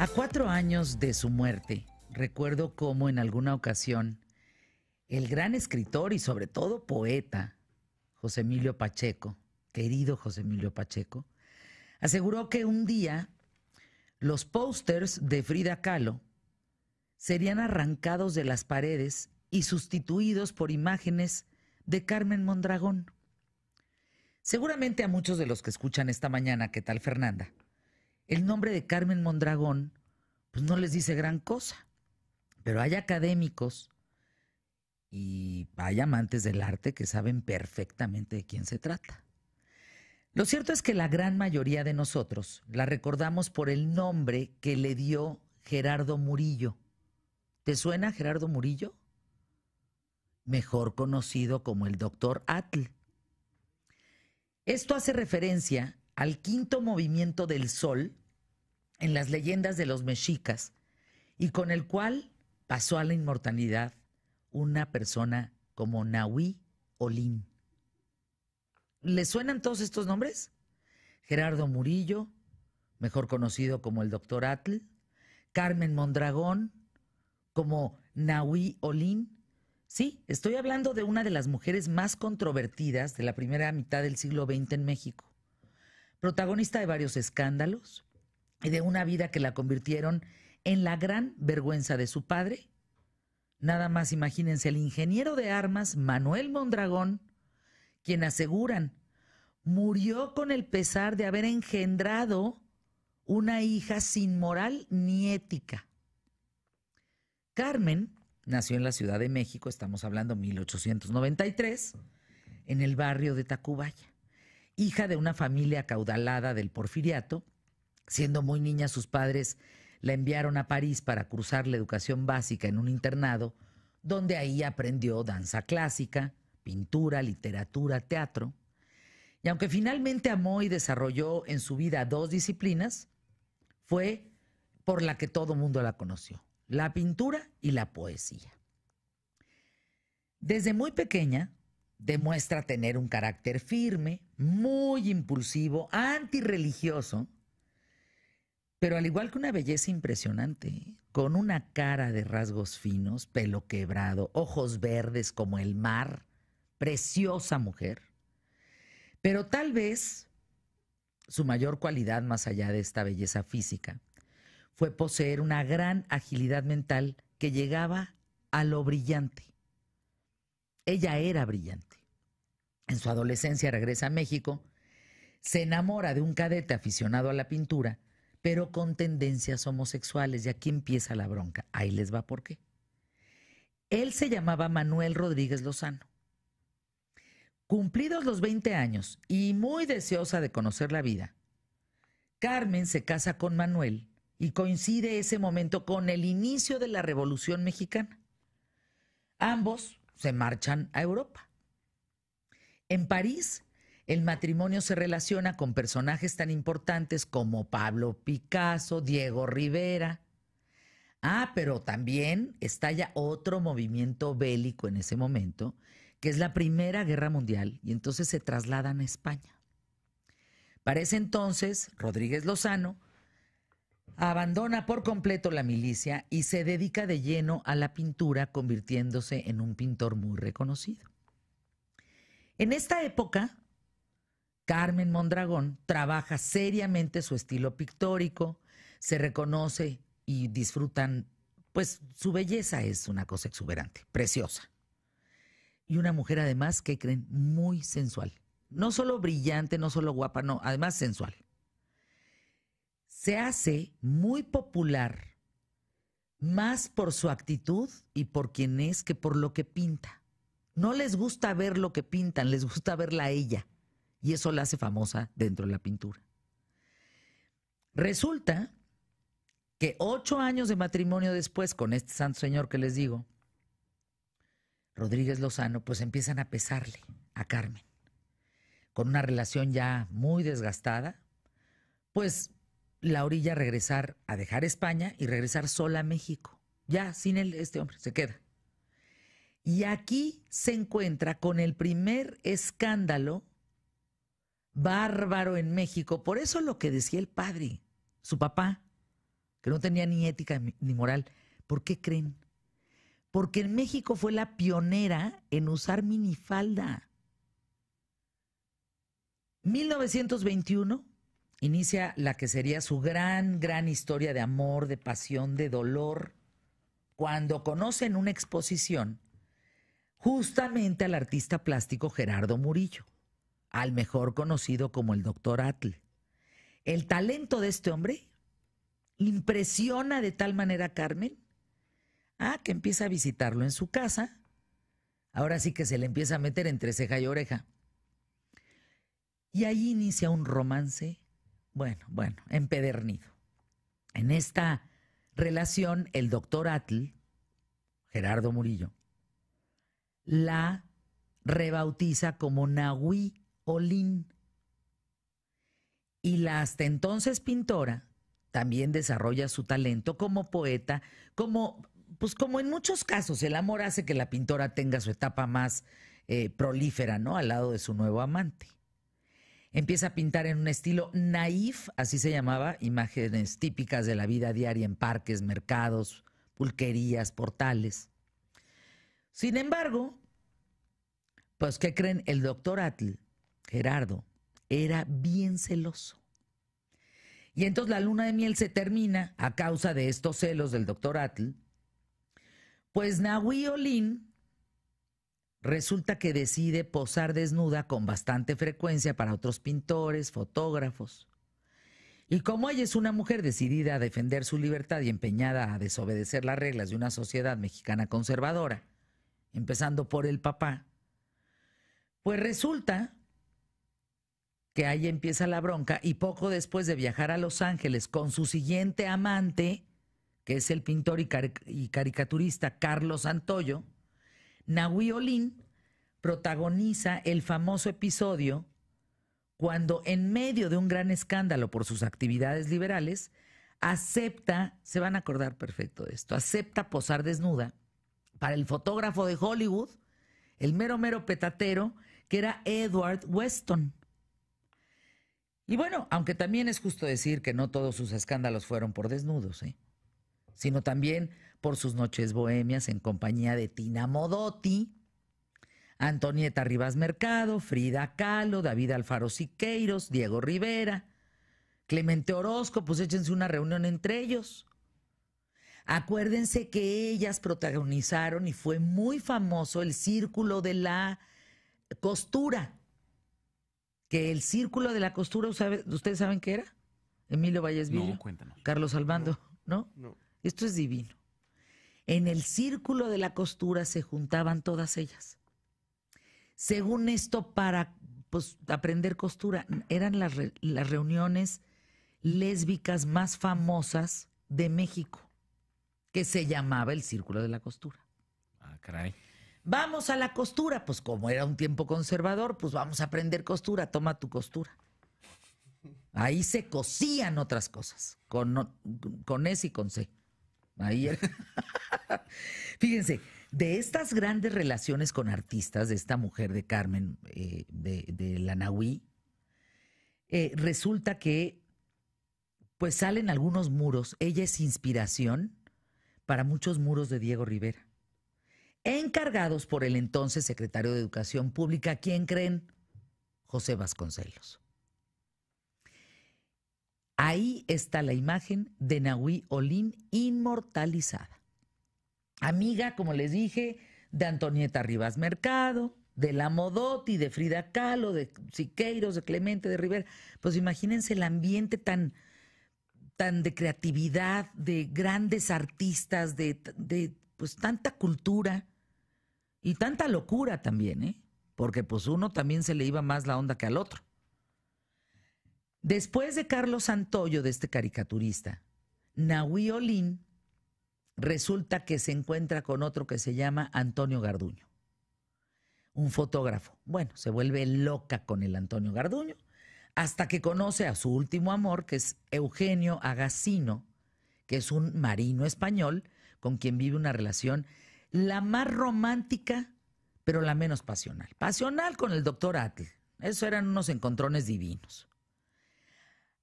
A cuatro años de su muerte, recuerdo cómo en alguna ocasión el gran escritor y sobre todo poeta, José Emilio Pacheco, querido José Emilio Pacheco, aseguró que un día los pósters de Frida Kahlo serían arrancados de las paredes y sustituidos por imágenes de Carmen Mondragón. Seguramente a muchos de los que escuchan esta mañana, ¿qué tal Fernanda? el nombre de Carmen Mondragón, pues no les dice gran cosa. Pero hay académicos y hay amantes del arte que saben perfectamente de quién se trata. Lo cierto es que la gran mayoría de nosotros la recordamos por el nombre que le dio Gerardo Murillo. ¿Te suena Gerardo Murillo? Mejor conocido como el doctor Atl. Esto hace referencia al quinto movimiento del sol en las leyendas de los mexicas y con el cual pasó a la inmortalidad una persona como Nahui Olín. ¿Le suenan todos estos nombres? Gerardo Murillo, mejor conocido como el Doctor Atl, Carmen Mondragón, como Nahui Olin. Sí, estoy hablando de una de las mujeres más controvertidas de la primera mitad del siglo XX en México protagonista de varios escándalos y de una vida que la convirtieron en la gran vergüenza de su padre. Nada más imagínense el ingeniero de armas Manuel Mondragón, quien aseguran murió con el pesar de haber engendrado una hija sin moral ni ética. Carmen nació en la Ciudad de México, estamos hablando 1893, en el barrio de Tacubaya hija de una familia acaudalada del porfiriato. Siendo muy niña, sus padres la enviaron a París para cursar la educación básica en un internado, donde ahí aprendió danza clásica, pintura, literatura, teatro. Y aunque finalmente amó y desarrolló en su vida dos disciplinas, fue por la que todo mundo la conoció, la pintura y la poesía. Desde muy pequeña, Demuestra tener un carácter firme, muy impulsivo, antirreligioso, pero al igual que una belleza impresionante, con una cara de rasgos finos, pelo quebrado, ojos verdes como el mar, preciosa mujer. Pero tal vez su mayor cualidad, más allá de esta belleza física, fue poseer una gran agilidad mental que llegaba a lo brillante. Ella era brillante en su adolescencia regresa a México, se enamora de un cadete aficionado a la pintura, pero con tendencias homosexuales. Y aquí empieza la bronca. Ahí les va por qué. Él se llamaba Manuel Rodríguez Lozano. Cumplidos los 20 años y muy deseosa de conocer la vida, Carmen se casa con Manuel y coincide ese momento con el inicio de la Revolución Mexicana. Ambos se marchan a Europa. En París, el matrimonio se relaciona con personajes tan importantes como Pablo Picasso, Diego Rivera. Ah, pero también estalla otro movimiento bélico en ese momento, que es la Primera Guerra Mundial, y entonces se trasladan a España. Para ese entonces, Rodríguez Lozano abandona por completo la milicia y se dedica de lleno a la pintura, convirtiéndose en un pintor muy reconocido. En esta época, Carmen Mondragón trabaja seriamente su estilo pictórico, se reconoce y disfrutan, pues su belleza es una cosa exuberante, preciosa. Y una mujer además que creen muy sensual. No solo brillante, no solo guapa, no, además sensual. Se hace muy popular más por su actitud y por quien es que por lo que pinta. No les gusta ver lo que pintan, les gusta verla a ella. Y eso la hace famosa dentro de la pintura. Resulta que ocho años de matrimonio después con este santo señor que les digo, Rodríguez Lozano, pues empiezan a pesarle a Carmen, con una relación ya muy desgastada, pues la orilla regresar a dejar España y regresar sola a México. Ya sin él, este hombre se queda. Y aquí se encuentra con el primer escándalo bárbaro en México. Por eso lo que decía el padre, su papá, que no tenía ni ética ni moral. ¿Por qué creen? Porque en México fue la pionera en usar minifalda. 1921 inicia la que sería su gran, gran historia de amor, de pasión, de dolor, cuando conocen una exposición justamente al artista plástico Gerardo Murillo, al mejor conocido como el doctor Atl. El talento de este hombre impresiona de tal manera a Carmen, ah, que empieza a visitarlo en su casa, ahora sí que se le empieza a meter entre ceja y oreja. Y ahí inicia un romance, bueno, bueno, empedernido. En esta relación, el doctor Atl, Gerardo Murillo, la rebautiza como Nahui Olin. Y la hasta entonces pintora también desarrolla su talento como poeta, como, pues como en muchos casos, el amor hace que la pintora tenga su etapa más eh, prolífera, ¿no? Al lado de su nuevo amante. Empieza a pintar en un estilo naif, así se llamaba, imágenes típicas de la vida diaria en parques, mercados, pulquerías, portales. Sin embargo, pues, ¿qué creen? El doctor Atl, Gerardo, era bien celoso. Y entonces la luna de miel se termina a causa de estos celos del doctor Atl. Pues Nahui Olin resulta que decide posar desnuda con bastante frecuencia para otros pintores, fotógrafos. Y como ella es una mujer decidida a defender su libertad y empeñada a desobedecer las reglas de una sociedad mexicana conservadora, empezando por el papá, pues resulta que ahí empieza la bronca y poco después de viajar a Los Ángeles con su siguiente amante, que es el pintor y, caricaturista Carlos Antoyo, Nahui Olin protagoniza el famoso episodio cuando en medio de un gran escándalo por sus actividades liberales, acepta, se van a acordar perfecto de esto, acepta posar desnuda para el fotógrafo de Hollywood, el mero, mero petatero, que era Edward Weston. Y bueno, aunque también es justo decir que no todos sus escándalos fueron por desnudos, ¿eh? sino también por sus noches bohemias en compañía de Tina Modotti, Antonieta Rivas Mercado, Frida Kahlo, David Alfaro Siqueiros, Diego Rivera, Clemente Orozco, pues échense una reunión entre ellos. Acuérdense que ellas protagonizaron y fue muy famoso el círculo de la costura. Que el círculo de la costura, ¿ustedes saben qué era? Emilio Valles No, cuéntanos. Carlos Albando, no, ¿no? Esto es divino. En el círculo de la costura se juntaban todas ellas. Según esto, para pues, aprender costura, eran las reuniones lésbicas más famosas de México que se llamaba el Círculo de la Costura. Ah, caray. Vamos a la costura, pues como era un tiempo conservador, pues vamos a aprender costura, toma tu costura. Ahí se cosían otras cosas, con, con S y con C. Ahí Fíjense, de estas grandes relaciones con artistas, de esta mujer de Carmen, eh, de, de la Nahui, eh, resulta que pues salen algunos muros. Ella es inspiración para muchos muros de Diego Rivera, encargados por el entonces secretario de Educación Pública, ¿quién creen? José Vasconcelos. Ahí está la imagen de Nahui Olín inmortalizada. Amiga, como les dije, de Antonieta Rivas Mercado, de la de Frida Kahlo, de Siqueiros, de Clemente, de Rivera. Pues imagínense el ambiente tan, tan de creatividad, de grandes artistas, de, pues, tanta cultura y tanta locura también, ¿eh? Porque pues uno también se le iba más la onda que al otro. Después de Carlos Santoyo, de este caricaturista, Nahui Olin resulta que se encuentra con otro que se llama Antonio Garduño, un fotógrafo. Bueno, se vuelve loca con el Antonio Garduño hasta que conoce a su último amor, que es Eugenio Agassino, que es un marino español con quien vive una relación la más romántica, pero la menos pasional. Pasional con el doctor Atl. Eso eran unos encontrones divinos.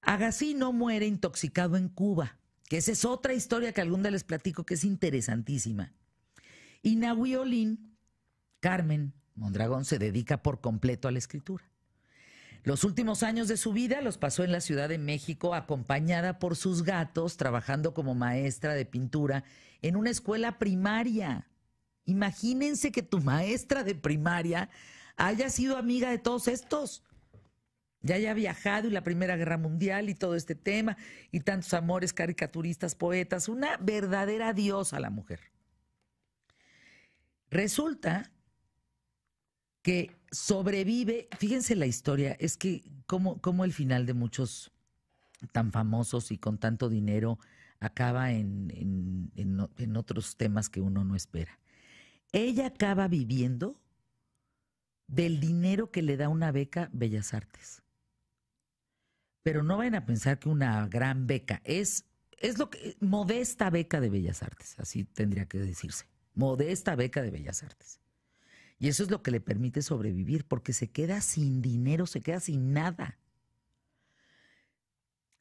Agassino muere intoxicado en Cuba, que esa es otra historia que algún día les platico que es interesantísima. Y Nahui Olin, Carmen Mondragón, se dedica por completo a la escritura. Los últimos años de su vida los pasó en la Ciudad de México acompañada por sus gatos, trabajando como maestra de pintura en una escuela primaria. Imagínense que tu maestra de primaria haya sido amiga de todos estos. Ya haya viajado y la Primera Guerra Mundial y todo este tema y tantos amores, caricaturistas, poetas, una verdadera diosa la mujer. Resulta que sobrevive. Fíjense la historia, es que como, el final de muchos tan famosos y con tanto dinero acaba en, en, otros temas que uno no espera. Ella acaba viviendo del dinero que le da una beca Bellas Artes. Pero no vayan a pensar que una gran beca es, es lo que, modesta beca de Bellas Artes, así tendría que decirse, modesta beca de Bellas Artes. Y eso es lo que le permite sobrevivir, porque se queda sin dinero, se queda sin nada.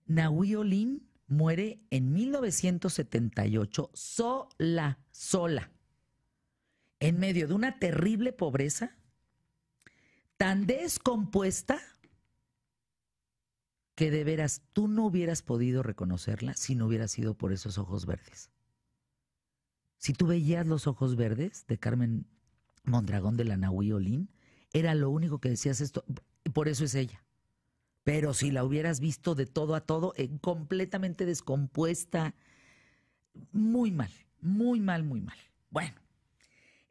Nahui Olin muere en 1978 sola, sola, en medio de una terrible pobreza, tan descompuesta que de veras tú no hubieras podido reconocerla si no hubiera sido por esos ojos verdes. Si tú veías los ojos verdes de Carmen Mondragón de la Nahui Olín, era lo único que decías esto, por eso es ella. Pero si la hubieras visto de todo a todo, eh, completamente descompuesta, muy mal, muy mal, muy mal. Bueno,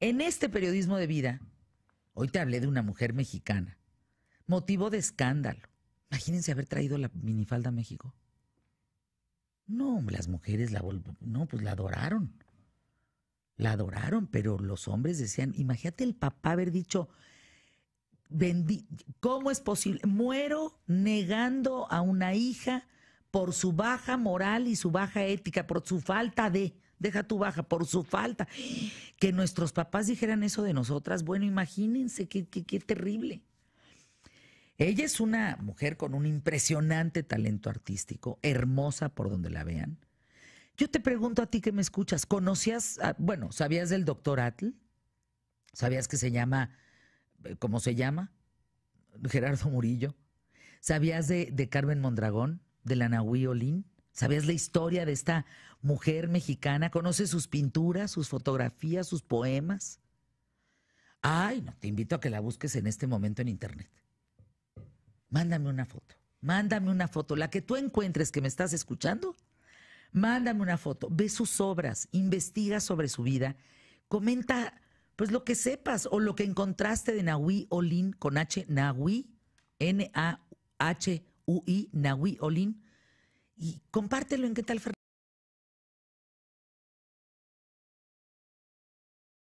en este periodismo de vida, hoy te hablé de una mujer mexicana, motivo de escándalo. Imagínense haber traído la minifalda a México. No, las mujeres la no, pues la adoraron. La adoraron, pero los hombres decían, imagínate el papá haber dicho, ¿cómo es posible? Muero negando a una hija por su baja moral y su baja ética, por su falta de, deja tu baja, por su falta. Que nuestros papás dijeran eso de nosotras, bueno, imagínense qué, qué, qué terrible. Ella es una mujer con un impresionante talento artístico, hermosa por donde la vean. Yo te pregunto a ti que me escuchas, ¿conocías, bueno, sabías del doctor Atl? ¿Sabías que se llama, eh, cómo se llama? Gerardo Murillo. ¿Sabías de, Carmen Mondragón, de la Nahui Olín? ¿Sabías la historia de esta mujer mexicana? ¿Conoces sus pinturas, sus fotografías, sus poemas? Ay, no, te invito a que la busques en este momento en internet. Mándame una foto. Mándame una foto, la que tú encuentres que me estás escuchando mándame una foto, ve sus obras, investiga sobre su vida, comenta pues lo que sepas o lo que encontraste de Nahui Olin con H, Nahui, N-A-H-U-I, Nahui Olin, y compártelo en qué tal